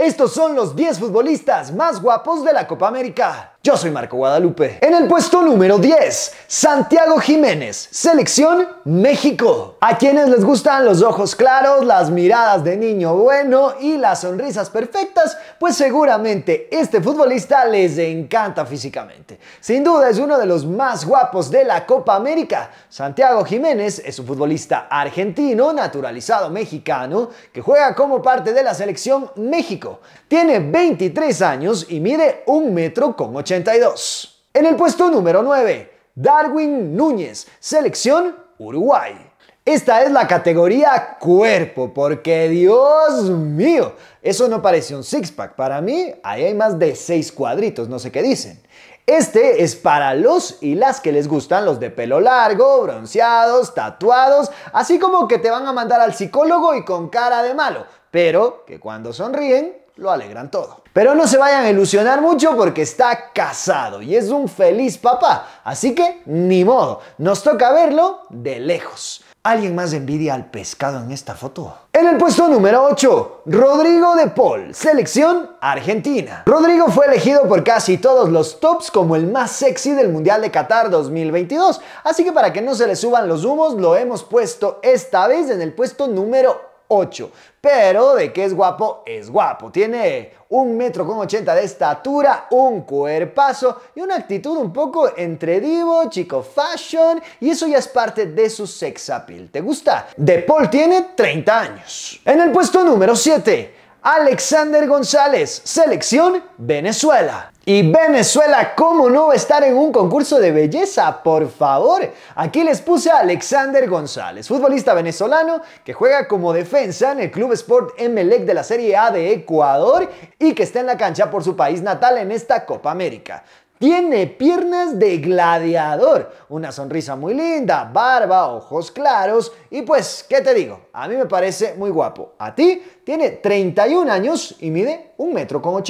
Estos son los 10 futbolistas más guapos de la Copa América. Yo soy Marco Guadalupe. En el puesto número 10, Santiago Jiménez, selección México. A quienes les gustan los ojos claros, las miradas de niño bueno y las sonrisas perfectas, pues seguramente este futbolista les encanta físicamente. Sin duda es uno de los más guapos de la Copa América. Santiago Jiménez es un futbolista argentino, naturalizado mexicano, que juega como parte de la selección México. Tiene 23 años y mide un metro con 82. En el puesto número 9, Darwin Núñez, selección Uruguay. Esta es la categoría cuerpo, porque Dios mío, eso no parece un six-pack. Para mí, ahí hay más de seis cuadritos, no sé qué dicen. Este es para los y las que les gustan los de pelo largo, bronceados, tatuados, así como que te van a mandar al psicólogo y con cara de malo, pero que cuando sonríen lo alegran todo. Pero no se vayan a ilusionar mucho porque está casado y es un feliz papá, así que ni modo, nos toca verlo de lejos. ¿Alguien más envidia al pescado en esta foto? En el puesto número 8, Rodrigo de Paul, selección Argentina. Rodrigo fue elegido por casi todos los tops como el más sexy del Mundial de Qatar 2022, así que para que no se le suban los humos, lo hemos puesto esta vez en el puesto número 8. Pero de que es guapo, es guapo. Tiene un metro con 80 de estatura, un cuerpazo y una actitud un poco entre divo, chico fashion. Y eso ya es parte de su sex appeal. ¿Te gusta? De Paul tiene 30 años. En el puesto número 7. Alexander González, selección Venezuela. Y Venezuela, ¿cómo no va a estar en un concurso de belleza? Por favor. Aquí les puse a Alexander González, futbolista venezolano que juega como defensa en el Club Sport Emelec de la Serie A de Ecuador y que está en la cancha por su país natal en esta Copa América. Tiene piernas de gladiador, una sonrisa muy linda, barba, ojos claros y pues, ¿qué te digo? A mí me parece muy guapo. A ti tiene 31 años y mide 1,85. metro con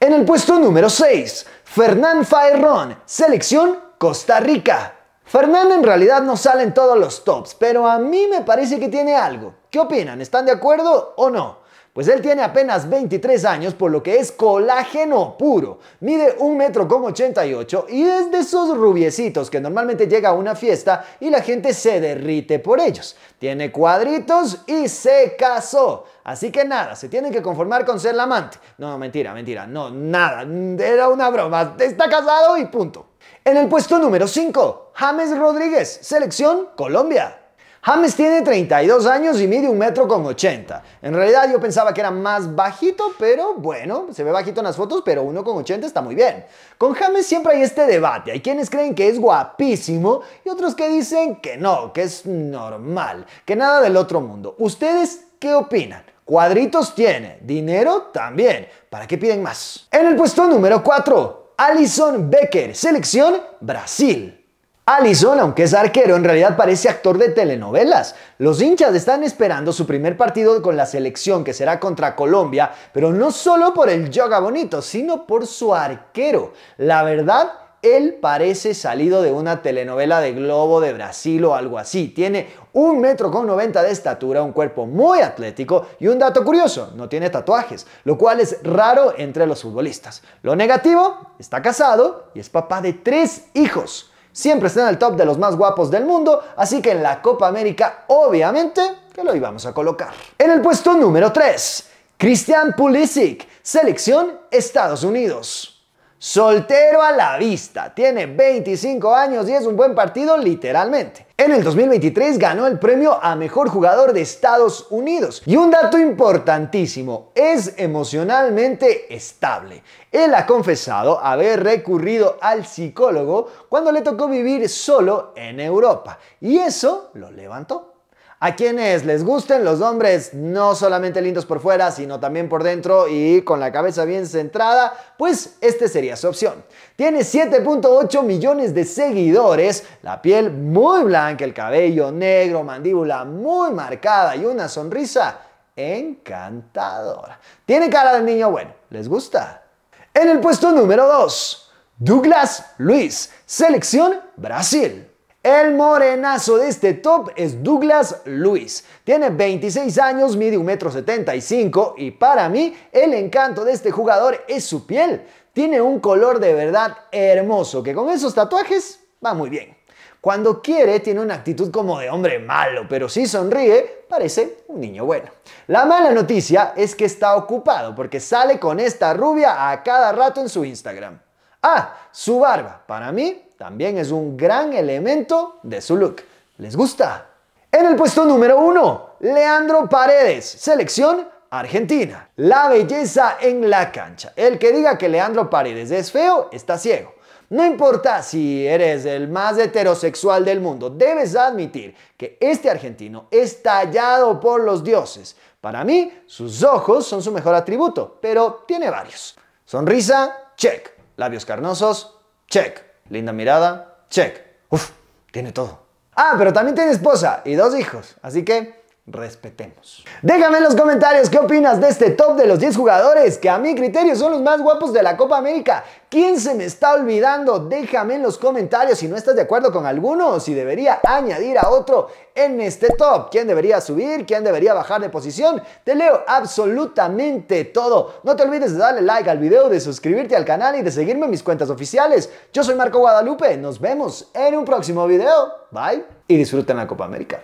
En el puesto número 6, Fernán Faerrón, selección Costa Rica. Fernán en realidad no sale en todos los tops, pero a mí me parece que tiene algo. ¿Qué opinan? ¿Están de acuerdo o no? Pues él tiene apenas 23 años, por lo que es colágeno puro. Mide un metro con 88 y es de esos rubiecitos que normalmente llega a una fiesta y la gente se derrite por ellos. Tiene cuadritos y se casó. Así que nada, se tienen que conformar con ser la amante. No, mentira, mentira, no, nada, era una broma. Está casado y punto. En el puesto número 5, James Rodríguez, selección Colombia. James tiene 32 años y mide un metro con 80. En realidad yo pensaba que era más bajito, pero bueno, se ve bajito en las fotos, pero 1.80 con está muy bien. Con James siempre hay este debate. Hay quienes creen que es guapísimo y otros que dicen que no, que es normal, que nada del otro mundo. ¿Ustedes qué opinan? Cuadritos tiene, dinero también. ¿Para qué piden más? En el puesto número 4, Alison Becker, selección Brasil. Allison, aunque es arquero, en realidad parece actor de telenovelas. Los hinchas están esperando su primer partido con la selección, que será contra Colombia, pero no solo por el yoga bonito, sino por su arquero. La verdad, él parece salido de una telenovela de Globo de Brasil o algo así. Tiene un metro con 90 de estatura, un cuerpo muy atlético y un dato curioso, no tiene tatuajes, lo cual es raro entre los futbolistas. Lo negativo, está casado y es papá de tres hijos siempre está en el top de los más guapos del mundo, así que en la Copa América obviamente que lo íbamos a colocar. En el puesto número 3, Christian Pulisic, selección Estados Unidos. Soltero a la vista, tiene 25 años y es un buen partido literalmente. En el 2023 ganó el premio a Mejor Jugador de Estados Unidos. Y un dato importantísimo, es emocionalmente estable. Él ha confesado haber recurrido al psicólogo cuando le tocó vivir solo en Europa. Y eso lo levantó a quienes les gusten los hombres no solamente lindos por fuera, sino también por dentro y con la cabeza bien centrada, pues este sería su opción. Tiene 7.8 millones de seguidores, la piel muy blanca, el cabello negro, mandíbula muy marcada y una sonrisa encantadora. Tiene cara de niño bueno, ¿les gusta? En el puesto número 2, Douglas Luis, selección Brasil. El morenazo de este top es Douglas Luis. Tiene 26 años, mide 1,75m y para mí el encanto de este jugador es su piel. Tiene un color de verdad hermoso que con esos tatuajes va muy bien. Cuando quiere tiene una actitud como de hombre malo, pero si sonríe parece un niño bueno. La mala noticia es que está ocupado porque sale con esta rubia a cada rato en su Instagram. Ah, su barba, para mí, también es un gran elemento de su look. ¿Les gusta? En el puesto número uno, Leandro Paredes, selección Argentina. La belleza en la cancha. El que diga que Leandro Paredes es feo, está ciego. No importa si eres el más heterosexual del mundo, debes admitir que este argentino es tallado por los dioses. Para mí, sus ojos son su mejor atributo, pero tiene varios. Sonrisa, check. Labios carnosos, check. Linda mirada, check. Uf, tiene todo. Ah, pero también tiene esposa y dos hijos. Así que respetemos. Déjame en los comentarios qué opinas de este top de los 10 jugadores que a mi criterio son los más guapos de la Copa América. ¿Quién se me está olvidando? Déjame en los comentarios si no estás de acuerdo con alguno o si debería añadir a otro en este top. ¿Quién debería subir? ¿Quién debería bajar de posición? Te leo absolutamente todo. No te olvides de darle like al video, de suscribirte al canal y de seguirme en mis cuentas oficiales. Yo soy Marco Guadalupe. Nos vemos en un próximo video. Bye. Y disfruten la Copa América.